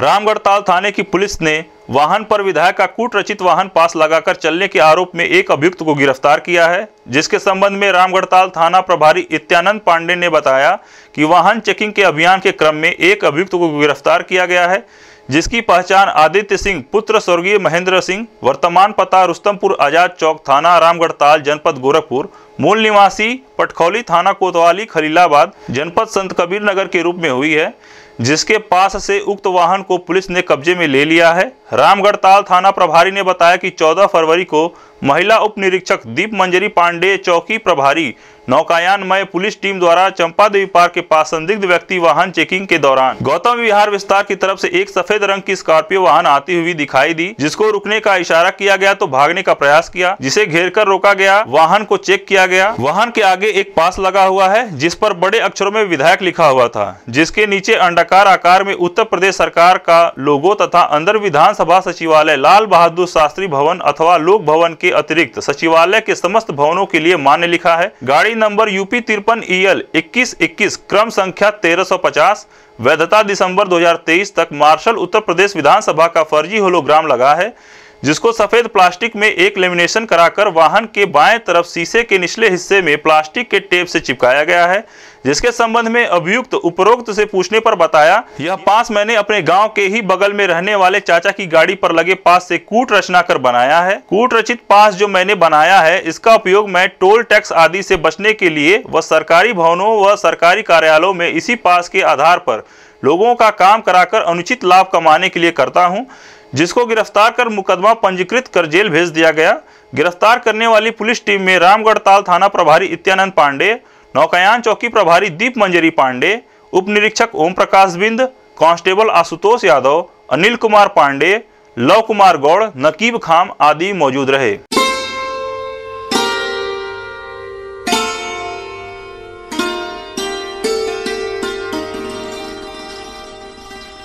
रामगढ़ ताल थाने की पुलिस ने वाहन पर विधायक का कूट रचित वाहन पास लगाकर चलने के आरोप में एक अभियुक्त को गिरफ्तार किया है जिसके संबंध में रामगढ़ ताल थाना प्रभारी इत्यानंद पांडे ने बताया कि वाहन चेकिंग के अभियान के क्रम में एक अभियुक्त को गिरफ्तार किया गया है जिसकी पहचान आदित्य सिंह पुत्र स्वर्गीय महेंद्र सिंह वर्तमान पता रुस्तमपुर आजाद चौक थाना रामगढ़ ताल जनपद गोरखपुर मूल निवासी पटखौली थाना कोतवाली खलीलाबाद जनपद संत कबीर नगर के रूप में हुई है जिसके पास से उक्त वाहन को पुलिस ने कब्जे में ले लिया है रामगढ़ ताल थाना प्रभारी ने बताया कि 14 फरवरी को महिला उप निरीक्षक दीप मंजरी पांडे चौकी प्रभारी नौकायान मय पुलिस टीम द्वारा चंपा देवी पार्क के पास संदिग्ध व्यक्ति वाहन चेकिंग के दौरान गौतम विहार विस्तार की तरफ से एक सफेद रंग की स्कॉर्पियो वाहन आती हुई दिखाई दी जिसको रुकने का इशारा किया गया तो भागने का प्रयास किया जिसे घेर कर रोका गया वाहन को चेक किया गया वाहन के आगे एक पास लगा हुआ है जिस पर बड़े अक्षरों में विधायक लिखा हुआ था जिसके नीचे अंडाकार आकार में उत्तर प्रदेश सरकार का लोगो तथा अंदर विधान विधानसभा सचिवालय लाल बहादुर शास्त्री भवन अथवा लोक भवन के अतिरिक्त सचिवालय के समस्त भवनों के लिए मान्य लिखा है गाड़ी नंबर यूपी तिरपन ई e एल इक्कीस इक्कीस क्रम संख्या 1350 वैधता दिसंबर 2023 तक मार्शल उत्तर प्रदेश विधानसभा का फर्जी होलोग्राम लगा है जिसको सफेद प्लास्टिक में एक लेमिनेशन कराकर वाहन के बाएं तरफ शीशे के निचले हिस्से में प्लास्टिक के टेप से चिपकाया गया है जिसके संबंध में अभियुक्त उपरोक्त से पूछने पर बताया यह पास मैंने अपने गांव के ही बगल में रहने वाले चाचा की गाड़ी पर लगे पास से कूट रचना कर बनाया है कूट रचित पास जो मैंने बनाया है इसका उपयोग मैं टोल टैक्स आदि से बचने के लिए व सरकारी भवनों व सरकारी कार्यालयों में इसी पास के आधार पर लोगों का काम कराकर अनुचित लाभ कमाने के लिए करता हूँ जिसको गिरफ्तार कर मुकदमा पंजीकृत कर जेल भेज दिया गया गिरफ्तार करने वाली पुलिस टीम में रामगढ़ ताल थाना प्रभारी इत्यानंद पांडे नौकायान चौकी प्रभारी दीप मंजरी पांडे उप निरीक्षक ओम प्रकाश बिंद कांस्टेबल आशुतोष यादव अनिल कुमार पांडे लव कुमार गौड़ नकीब खाम आदि मौजूद रहे